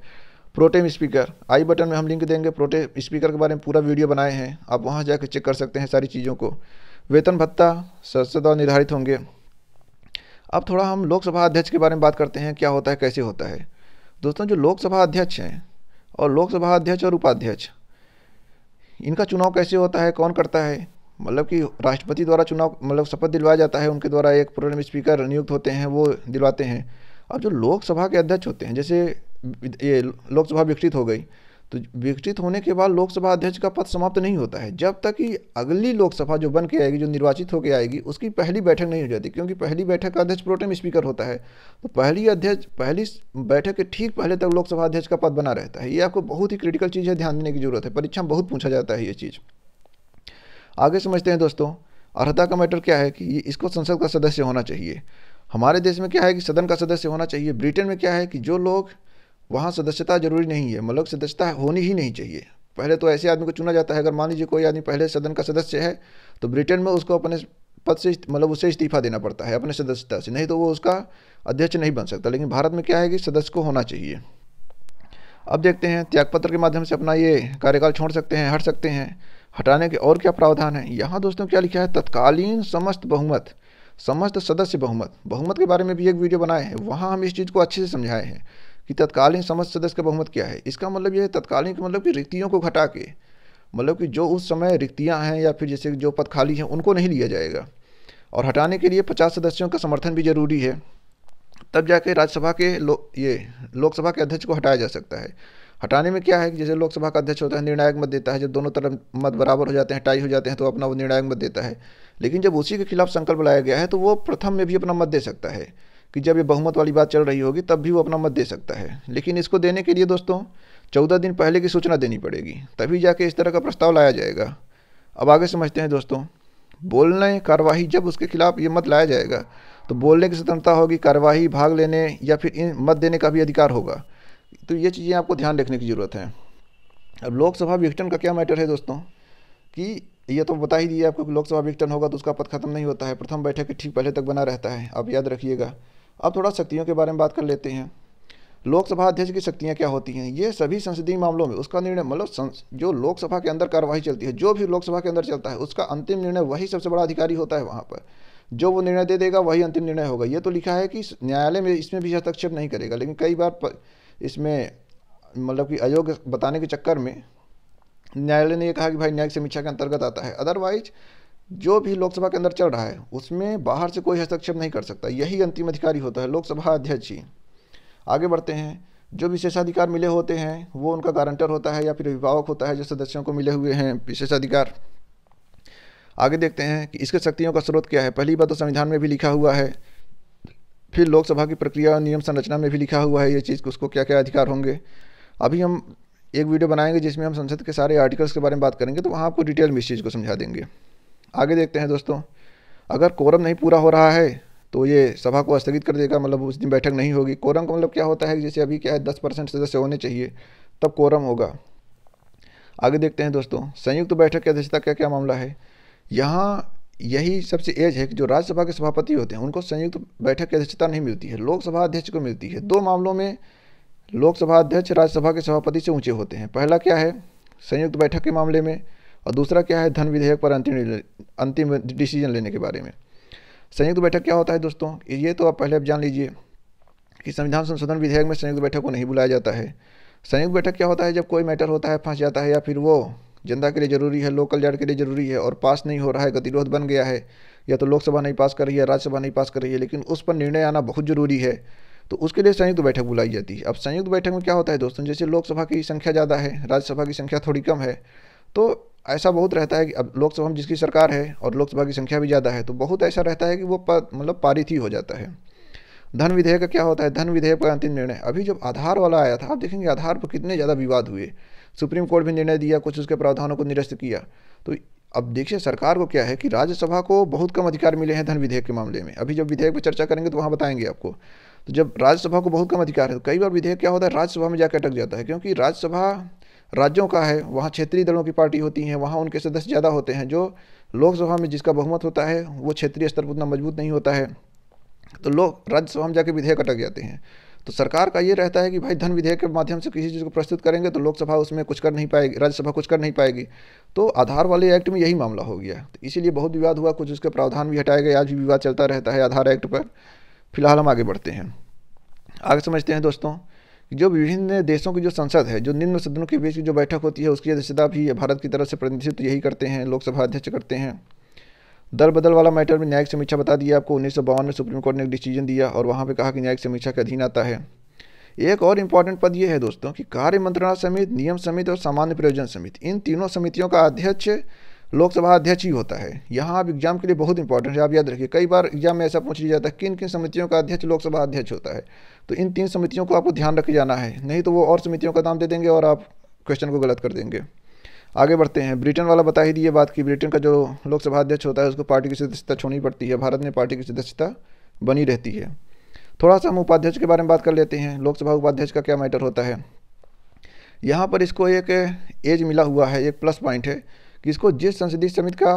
प्रोटेम स्पीकर आई बटन में हम लिंक देंगे प्रोटेम स्पीकर के बारे में पूरा वीडियो बनाए हैं आप वहाँ जाकर चेक कर सकते हैं सारी चीज़ों को वेतन भत्ता सदा निर्धारित होंगे अब थोड़ा हम लोकसभा अध्यक्ष के बारे में बात करते हैं क्या होता है कैसे होता है दोस्तों जो लोकसभा अध्यक्ष हैं और लोकसभा अध्यक्ष और उपाध्यक्ष इनका चुनाव कैसे होता है कौन करता है मतलब कि राष्ट्रपति द्वारा चुनाव मतलब शपथ दिलवाया जाता है उनके द्वारा एक प्रोग्राम स्पीकर नियुक्त होते हैं वो दिलवाते हैं और जो लोकसभा के अध्यक्ष होते हैं जैसे ये लोकसभा विकसित हो गई तो विकसित होने के बाद लोकसभा अध्यक्ष का पद समाप्त नहीं होता है जब तक कि अगली लोकसभा जो बन के आएगी जो निर्वाचित होकर आएगी उसकी पहली बैठक नहीं हो जाती क्योंकि पहली बैठक का अध्यक्ष प्रोटेम स्पीकर होता है तो पहली अध्यक्ष पहली बैठक के ठीक पहले तक लोकसभा अध्यक्ष का पद बना रहता है ये आपको बहुत ही क्रिटिकल चीज़ है ध्यान देने की जरूरत है परीक्षा में बहुत पूछा जाता है ये चीज़ आगे समझते हैं दोस्तों अर्हता का मैटर क्या है कि इसको संसद का सदस्य होना चाहिए हमारे देश में क्या है कि सदन का सदस्य होना चाहिए ब्रिटेन में क्या है कि जो लोग वहाँ सदस्यता जरूरी नहीं है मतलब सदस्यता होनी ही नहीं चाहिए पहले तो ऐसे आदमी को चुना जाता है अगर मान लीजिए कोई आदमी पहले सदन का सदस्य है तो ब्रिटेन में उसको अपने पद से मतलब उससे इस्तीफा देना पड़ता है अपने सदस्यता से नहीं तो वो उसका अध्यक्ष नहीं बन सकता लेकिन भारत में क्या है कि सदस्य को होना चाहिए अब देखते हैं त्यागपत्र के माध्यम से अपना ये कार्यकाल छोड़ सकते हैं हट सकते हैं हटाने के और क्या प्रावधान है यहाँ दोस्तों क्या लिखा है तत्कालीन समस्त बहुमत समस्त सदस्य बहुमत बहुमत के बारे में भी एक वीडियो बनाए हैं वहाँ हम इस चीज़ को अच्छे से समझाए हैं कि तत्कालीन समस्त सदस्य का बहुमत क्या है इसका मतलब यह है तत्कालीन का मतलब कि रिक्तियों को घटा के मतलब कि जो उस समय रिक्तियाँ हैं या फिर जैसे जो पद खाली हैं उनको नहीं लिया जाएगा और हटाने के लिए पचास सदस्यों का समर्थन भी जरूरी है तब जाके राज्यसभा के लो ये लोकसभा के अध्यक्ष को हटाया जा सकता है हटाने में क्या है कि जैसे लोकसभा का अध्यक्ष होता है निर्णायक मत देता है जब दोनों तरफ मत बराबर हो जाते हैं टाई हो जाते हैं तो अपना वो निर्णायक मत देता है लेकिन जब उसी के खिलाफ संकल्प लाया गया है तो वो प्रथम में भी अपना मत दे सकता है कि जब ये बहुमत वाली बात चल रही होगी तब भी वो अपना मत दे सकता है लेकिन इसको देने के लिए दोस्तों चौदह दिन पहले की सूचना देनी पड़ेगी तभी जाके इस तरह का प्रस्ताव लाया जाएगा अब आगे समझते हैं दोस्तों बोलने कार्यवाही जब उसके खिलाफ ये मत लाया जाएगा तो बोलने की स्वतंत्रता होगी कार्यवाही भाग लेने या फिर इन मत देने का भी अधिकार होगा तो ये चीज़ें आपको ध्यान रखने की ज़रूरत है अब लोकसभा विघटन का क्या मैटर है दोस्तों कि ये तो बता ही दिया आपको कि लोकसभा विघटन होगा तो उसका पद खत्म नहीं होता है प्रथम बैठक के ठीक पहले तक बना रहता है आप याद रखिएगा अब थोड़ा शक्तियों के बारे में बात कर लेते हैं लोकसभा अध्यक्ष की शक्तियाँ क्या होती हैं ये सभी संसदीय मामलों में उसका निर्णय मतलब जो लोकसभा के अंदर कार्यवाही चलती है जो भी लोकसभा के अंदर चलता है उसका अंतिम निर्णय वही सबसे बड़ा अधिकारी होता है वहाँ पर जो वो निर्णय दे देगा वही अंतिम निर्णय होगा ये तो लिखा है कि न्यायालय में इसमें भी हस्तक्षेप नहीं करेगा लेकिन कई बार इसमें मतलब कि अयोग्य बताने के चक्कर में न्यायालय ने यह कहा कि भाई न्यायिक समीक्षा के अंतर्गत आता है अदरवाइज जो भी लोकसभा के अंदर चल रहा है उसमें बाहर से कोई हस्तक्षेप नहीं कर सकता यही अंतिम अधिकारी होता है लोकसभा अध्यक्ष ही आगे बढ़ते हैं जो विशेषाधिकार मिले होते हैं वो उनका गारंटर होता है या फिर अभिभावक होता है जो सदस्यों को मिले हुए हैं विशेषाधिकार आगे देखते हैं कि इसके शक्तियों का स्रोत क्या है पहली बात तो संविधान में भी लिखा हुआ है फिर लोकसभा की प्रक्रिया नियम संरचना में भी लिखा हुआ है ये चीज़ उसको क्या क्या अधिकार होंगे अभी हम एक वीडियो बनाएंगे जिसमें हम संसद के सारे आर्टिकल्स के बारे में बात करेंगे तो वहाँ आपको डिटेल में इस चीज़ को समझा देंगे आगे देखते हैं दोस्तों अगर कोरम नहीं पूरा हो रहा है तो ये सभा को स्थगित कर देगा मतलब उस दिन बैठक नहीं होगी कोरम का मतलब क्या होता है जैसे अभी क्या है दस परसेंट सदस्य होने चाहिए तब कोरम होगा आगे देखते हैं दोस्तों संयुक्त बैठक की अध्यक्षता क्या क्या मामला है यहाँ यही सबसे एज है कि जो राज्यसभा के सभापति होते हैं उनको संयुक्त तो बैठक की अध्यक्षता नहीं मिलती है लोकसभा अध्यक्ष को मिलती है दो मामलों में लोकसभा अध्यक्ष राज्यसभा के सभापति से ऊंचे होते हैं पहला क्या है संयुक्त बैठक के मामले में और दूसरा क्या है धन विधेयक पर अंतिम अंतिम डिसीजन लेने के बारे में संयुक्त बैठक क्या होता है दोस्तों ये तो आप पहले आप जान लीजिए कि संविधान संशोधन विधेयक में संयुक्त बैठक को नहीं बुलाया जाता है संयुक्त बैठक क्या होता है जब कोई मैटर होता है फंस जाता है या फिर वो जनता के लिए जरूरी है लोक कल्याण के लिए जरूरी है और पास नहीं हो रहा है गतिरोध बन गया है या तो लोकसभा नहीं पास कर रही है राज्यसभा नहीं पास कर रही है लेकिन उस पर निर्णय आना बहुत जरूरी है तो उसके लिए संयुक्त बैठक बुलाई जाती है अब संयुक्त बैठक में क्या होता है दोस्तों जैसे लोकसभा की संख्या ज़्यादा है राज्यसभा की संख्या थोड़ी कम है तो ऐसा बहुत रहता है कि अब लोकसभा में जिसकी सरकार है और लोकसभा की संख्या भी ज़्यादा है तो बहुत ऐसा रहता है कि वो मतलब पारित ही हो जाता है धन विधेयक का क्या होता है धन विधेयक का अंतिम निर्णय अभी जब आधार वाला आया था आप देखेंगे आधार पर कितने ज़्यादा विवाद हुए सुप्रीम कोर्ट भी निर्णय दिया कुछ उसके प्रावधानों को निरस्त किया तो अब देखिए सरकार को क्या है कि राज्यसभा को बहुत कम अधिकार मिले हैं धन विधेयक के मामले में अभी जब विधेयक पर चर्चा करेंगे तो वहाँ बताएंगे आपको तो जब राज्यसभा को बहुत कम अधिकार है तो कई बार विधेयक क्या होता है राज्यसभा में जाकर अटक जाता है क्योंकि राज्यसभा राज्यों का है वहाँ क्षेत्रीय दलों की पार्टी होती हैं वहाँ उनके सदस्य ज़्यादा होते हैं जो लोकसभा में जिसका बहुमत होता है वो क्षेत्रीय स्तर पर उतना मजबूत नहीं होता है तो लोग राज्यसभा में जाकर विधेयक अटक जाते हैं तो सरकार का ये रहता है कि भाई धन विधेयक के माध्यम से किसी चीज़ को प्रस्तुत करेंगे तो लोकसभा उसमें कुछ कर नहीं पाएगी राज्यसभा कुछ कर नहीं पाएगी तो आधार वाले एक्ट में यही मामला हो गया तो इसीलिए बहुत विवाद हुआ कुछ उसके प्रावधान भी हटाए गए आज भी विवाद चलता रहता है आधार एक्ट पर फिलहाल हम आगे बढ़ते हैं आगे समझते हैं दोस्तों जो विभिन्न देशों की जो संसद है जो निम्न सदनों के बीच की जो बैठक होती है उसकी अध्यक्षता भी भारत की तरफ से प्रतिनिधित्व यही करते हैं लोकसभा अध्यक्ष करते हैं दर बदल वाला मैटर में न्यायिक समीक्षा बता दिया आपको उन्नीस में सुप्रीम कोर्ट ने एक डिसीजन दिया और वहाँ पर कहा कि न्यायिक समीक्षा के अधीन आता है एक और इम्पॉर्टेंट पद ये है दोस्तों कि कार्य मंत्रणा समिति नियम समिति और सामान्य प्रयोजन समिति इन तीनों समितियों का अध्यक्ष लोकसभा अध्यक्ष ही होता है यहाँ आप एग्जाम के लिए बहुत इंपॉर्टेंट है आप याद रखिए कई बार एग्जाम में ऐसा पूछ लिया जाता है किन किन समितियों का अध्यक्ष लोकसभा अध्यक्ष होता है तो इन तीन समितियों को आपको ध्यान रखे जाना है नहीं तो वो और समितियों का नाम दे देंगे और आप क्वेश्चन को गलत कर देंगे आगे बढ़ते हैं ब्रिटेन वाला बता ही दिए बात कि ब्रिटेन का जो लोकसभा अध्यक्ष होता है उसको पार्टी की सदस्यता छोड़नी पड़ती है भारत में पार्टी की सदस्यता बनी रहती है थोड़ा सा हम उपाध्यक्ष के बारे में बात कर लेते हैं लोकसभा उपाध्यक्ष का क्या मैटर होता है यहाँ पर इसको एक एज मिला हुआ है एक प्लस पॉइंट है कि इसको जिस संसदीय समिति का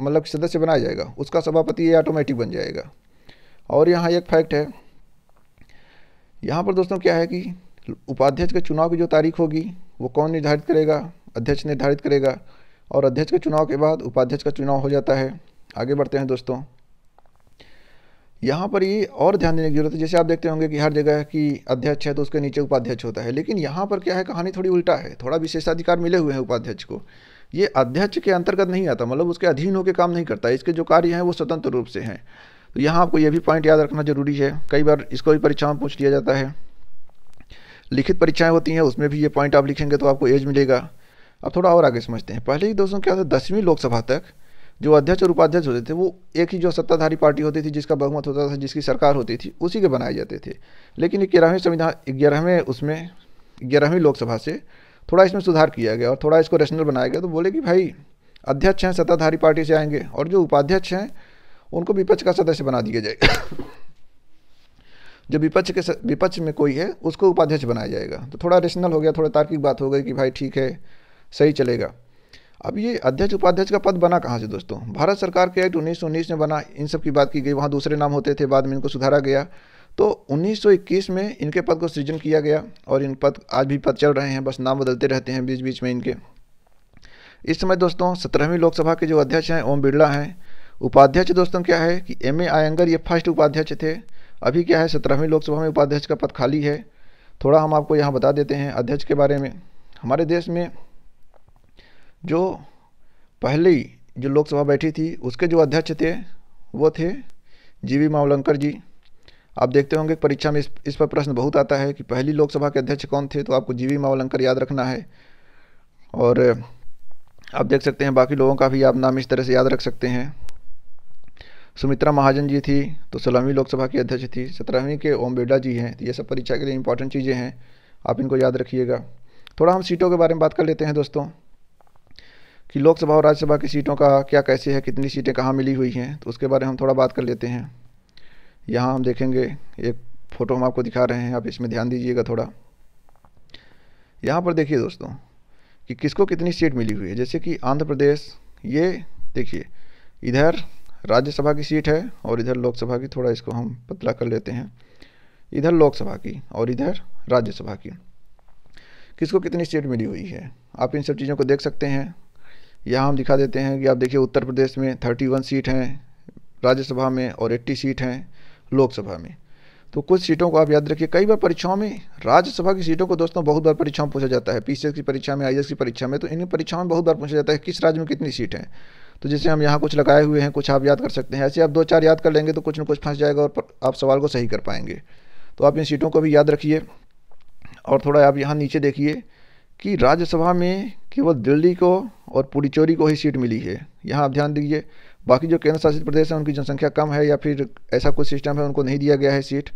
मतलब सदस्य बनाया जाएगा उसका सभापति ये ऑटोमेटिक बन जाएगा और यहाँ एक फैक्ट है यहाँ पर दोस्तों क्या है कि उपाध्यक्ष के चुनाव की जो तारीख होगी वो कौन निर्धारित करेगा अध्यक्ष निर्धारित करेगा और अध्यक्ष के चुनाव के बाद उपाध्यक्ष का चुनाव हो जाता है आगे बढ़ते हैं दोस्तों यहाँ पर ये और ध्यान देने की जरूरत है जैसे आप देखते होंगे कि हर जगह की अध्यक्ष है तो उसके नीचे उपाध्यक्ष होता है लेकिन यहाँ पर क्या है कहानी थोड़ी उल्टा है थोड़ा विशेषाधिकार मिले हुए हैं उपाध्यक्ष को ये अध्यक्ष के अंतर्गत नहीं आता मतलब उसके अधीन होकर काम नहीं करता इसके जो कार्य हैं वो स्वतंत्र रूप से हैं तो यहाँ आपको ये भी पॉइंट याद रखना जरूरी है कई बार इसको भी परीक्षा में पूछ लिया जाता है लिखित परीक्षाएँ होती हैं उसमें भी ये पॉइंट आप लिखेंगे तो आपको एज मिलेगा अब थोड़ा और आगे समझते हैं पहले ही दोस्तों क्या दसवीं लोकसभा तक जो अध्यक्ष और उपाध्यक्ष होते थे वो एक ही जो सत्ताधारी पार्टी होती थी जिसका बहुमत होता था जिसकी सरकार होती थी उसी के बनाए जाते थे लेकिन ग्यारहवें संविधान ग्यारहवें उसमें ग्यारहवीं लोकसभा से थोड़ा इसमें सुधार किया गया और थोड़ा इसको रेशनल बनाया गया तो बोले कि भाई अध्यक्ष हैं सत्ताधारी पार्टी से आएंगे और जो उपाध्यक्ष हैं उनको विपक्ष का सदस्य बना दिया जाएगा जो विपक्ष के विपक्ष में कोई है उसको उपाध्यक्ष बनाया जाएगा तो थोड़ा रेशनल हो गया थोड़ा तार्किक बात हो गई कि भाई ठीक है सही चलेगा अब ये अध्यक्ष उपाध्यक्ष का पद बना कहाँ से दोस्तों भारत सरकार के एक्ट उन्नीस में बना इन सब की बात की गई वहाँ दूसरे नाम होते थे बाद में इनको सुधारा गया तो 1921 में इनके पद को सृजन किया गया और इन पद आज भी पद चल रहे हैं बस नाम बदलते रहते हैं बीच बीच में इनके इस समय दोस्तों सत्रहवीं लोकसभा के जो अध्यक्ष हैं ओम बिरला हैं उपाध्यक्ष दोस्तों क्या है कि एम ए आयंगर ये फर्स्ट उपाध्यक्ष थे अभी क्या है सत्रहवीं लोकसभा में उपाध्यक्ष का पद खाली है थोड़ा हम आपको यहाँ बता देते हैं अध्यक्ष के बारे में हमारे देश में जो पहली जो लोकसभा बैठी थी उसके जो अध्यक्ष थे वो थे जी वी मावलंकर जी आप देखते होंगे परीक्षा में इस इस पर प्रश्न बहुत आता है कि पहली लोकसभा के अध्यक्ष कौन थे तो आपको जी वी मावलंकर याद रखना है और आप देख सकते हैं बाकी लोगों का भी आप नाम इस तरह से याद रख सकते हैं सुमित्रा महाजन जी थी तो सोलहवीं लोकसभा की अध्यक्ष थी सत्रहवीं के ओम बिरला जी हैं तो ये सब परीक्षा के लिए इंपॉर्टेंट चीज़ें हैं आप इनको याद रखिएगा थोड़ा हम सीटों के बारे में बात कर लेते हैं दोस्तों कि लोकसभा और राज्यसभा की सीटों का क्या कैसे है कितनी सीटें कहाँ मिली हुई हैं तो उसके बारे में हम थोड़ा बात कर लेते हैं यहाँ हम देखेंगे एक फ़ोटो हम आपको दिखा रहे हैं आप इसमें ध्यान दीजिएगा थोड़ा यहाँ पर देखिए दोस्तों कि किसको कितनी सीट मिली हुई है जैसे कि आंध्र प्रदेश ये देखिए इधर राज्यसभा की सीट है और इधर लोकसभा की थोड़ा इसको हम पतला कर लेते हैं इधर लोकसभा की और इधर राज्यसभा की किसको कितनी सीट मिली हुई है आप इन सब चीज़ों को देख सकते हैं यहाँ हम दिखा देते हैं कि आप देखिए उत्तर प्रदेश में वन सीट हैं राज्यसभा में और एट्टी सीट हैं लोकसभा में तो कुछ सीटों को आप याद रखिए कई बार परीक्षाओं में राज्यसभा की सीटों को दोस्तों बहुत बार परीक्षाओं में पूछा जाता है पीसीएस की परीक्षा में आई की परीक्षा में तो इन परीक्षाओं में बहुत बार पूछा जाता है किस राज्य में कितनी सीट हैं तो जैसे हम यहाँ कुछ लगाए हुए हैं कुछ आप याद कर सकते हैं ऐसे आप दो चार याद कर लेंगे तो कुछ ना कुछ फंस जाएगा और आप सवाल को सही कर पाएंगे तो आप इन सीटों को भी याद रखिए और थोड़ा आप यहाँ नीचे देखिए कि राज्यसभा में केवल दिल्ली को और पुडुचेरी को ही सीट मिली है यहाँ आप ध्यान दीजिए बाकी जो केंद्र शासित प्रदेश हैं उनकी जनसंख्या कम है या फिर ऐसा कुछ सिस्टम है उनको नहीं दिया गया है सीट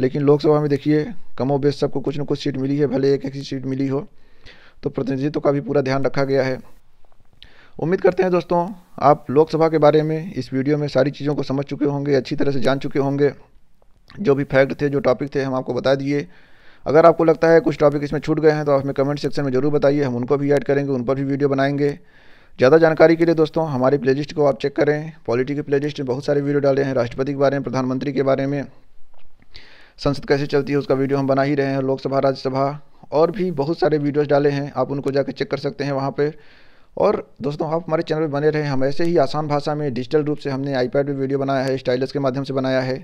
लेकिन लोकसभा में देखिए कमो बेश सबको कुछ ना कुछ सीट मिली है भले एक एक सीट मिली हो तो प्रतिनिधित्व का भी पूरा ध्यान रखा गया है उम्मीद करते हैं दोस्तों आप लोकसभा के बारे में इस वीडियो में सारी चीज़ों को समझ चुके होंगे अच्छी तरह से जान चुके होंगे जो भी फैक्ट थे जो टॉपिक थे हम आपको बता दिए अगर आपको लगता है कुछ टॉपिक इसमें छूट गए हैं तो आप हमें कमेंट सेक्शन में ज़रूर बताइए हम उनको भी ऐड करेंगे उन पर भी वीडियो बनाएंगे ज़्यादा जानकारी के लिए दोस्तों हमारी प्ले को आप चेक करें पॉलिटी की प्ले में बहुत सारे वीडियो डाले हैं राष्ट्रपति के बारे में प्रधानमंत्री के बारे में संसद कैसे चलती है उसका वीडियो हम बना ही रहे हैं लोकसभा राज्यसभा और भी बहुत सारे वीडियोस डाले हैं आप उनको जाकर चेक कर सकते हैं वहाँ पर और दोस्तों आप हमारे चैनल पर बने रहें हम ऐसे ही आसान भाषा में डिजिटल रूप से हमने आईपैड पे वीडियो बनाया है स्टाइलस के माध्यम से बनाया है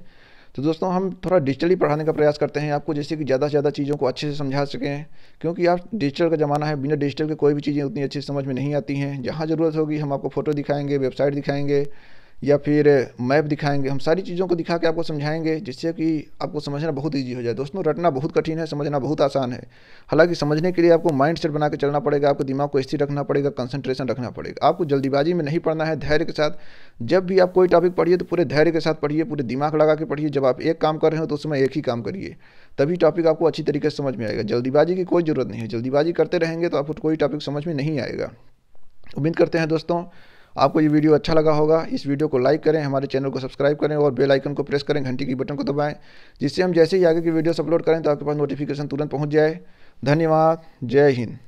तो दोस्तों हम थोड़ा डिजिटली पढ़ाने का प्रयास करते हैं आपको जैसे कि ज़्यादा से ज़्यादा चीज़ों को अच्छे से समझा सकें क्योंकि आप डिजिटल का ज़माना है बिना डिजिटल के कोई भी चीज़ें उतनी अच्छी समझ में नहीं आती हैं जहाँ ज़रूरत होगी हम आपको फ़ोटो दिखाएंगे वेबसाइट दिखाएंगे या फिर मैप दिखाएंगे हम सारी चीज़ों को दिखा के आपको समझाएंगे जिससे कि आपको समझना बहुत ईजी हो जाए दोस्तों रटना बहुत कठिन है समझना बहुत आसान है हालांकि समझने के लिए आपको माइंड सेट बना के चलना पड़ेगा आपको दिमाग को स्थिर रखना पड़ेगा कंसंट्रेशन रखना पड़ेगा आपको जल्दीबाजी में नहीं पढ़ना है धैर्य के साथ जब भी आप कोई टॉपिक पढ़िए तो पूरे धैर्य के साथ पढ़िए पूरे दिमाग लगा के पढ़िए जब आप एक काम कर रहे हो तो उसमें एक ही काम करिए तभी टॉपिक आपको अच्छी तरीके से समझ में आएगा जल्दीबाजी की कोई ज़रूरत नहीं है जल्दीबाजी करते रहेंगे तो आपको कोई टॉपिक समझ में नहीं आएगा उम्मीद करते हैं दोस्तों आपको ये वीडियो अच्छा लगा होगा इस वीडियो को लाइक करें हमारे चैनल को सब्सक्राइब करें और बेल आइकन को प्रेस करें घंटी की बटन को दबाएं जिससे हम जैसे ही आगे की वीडियोस अपलोड करें तो आपके पास नोटिफिकेशन तुरंत पहुंच जाए धन्यवाद जय हिंद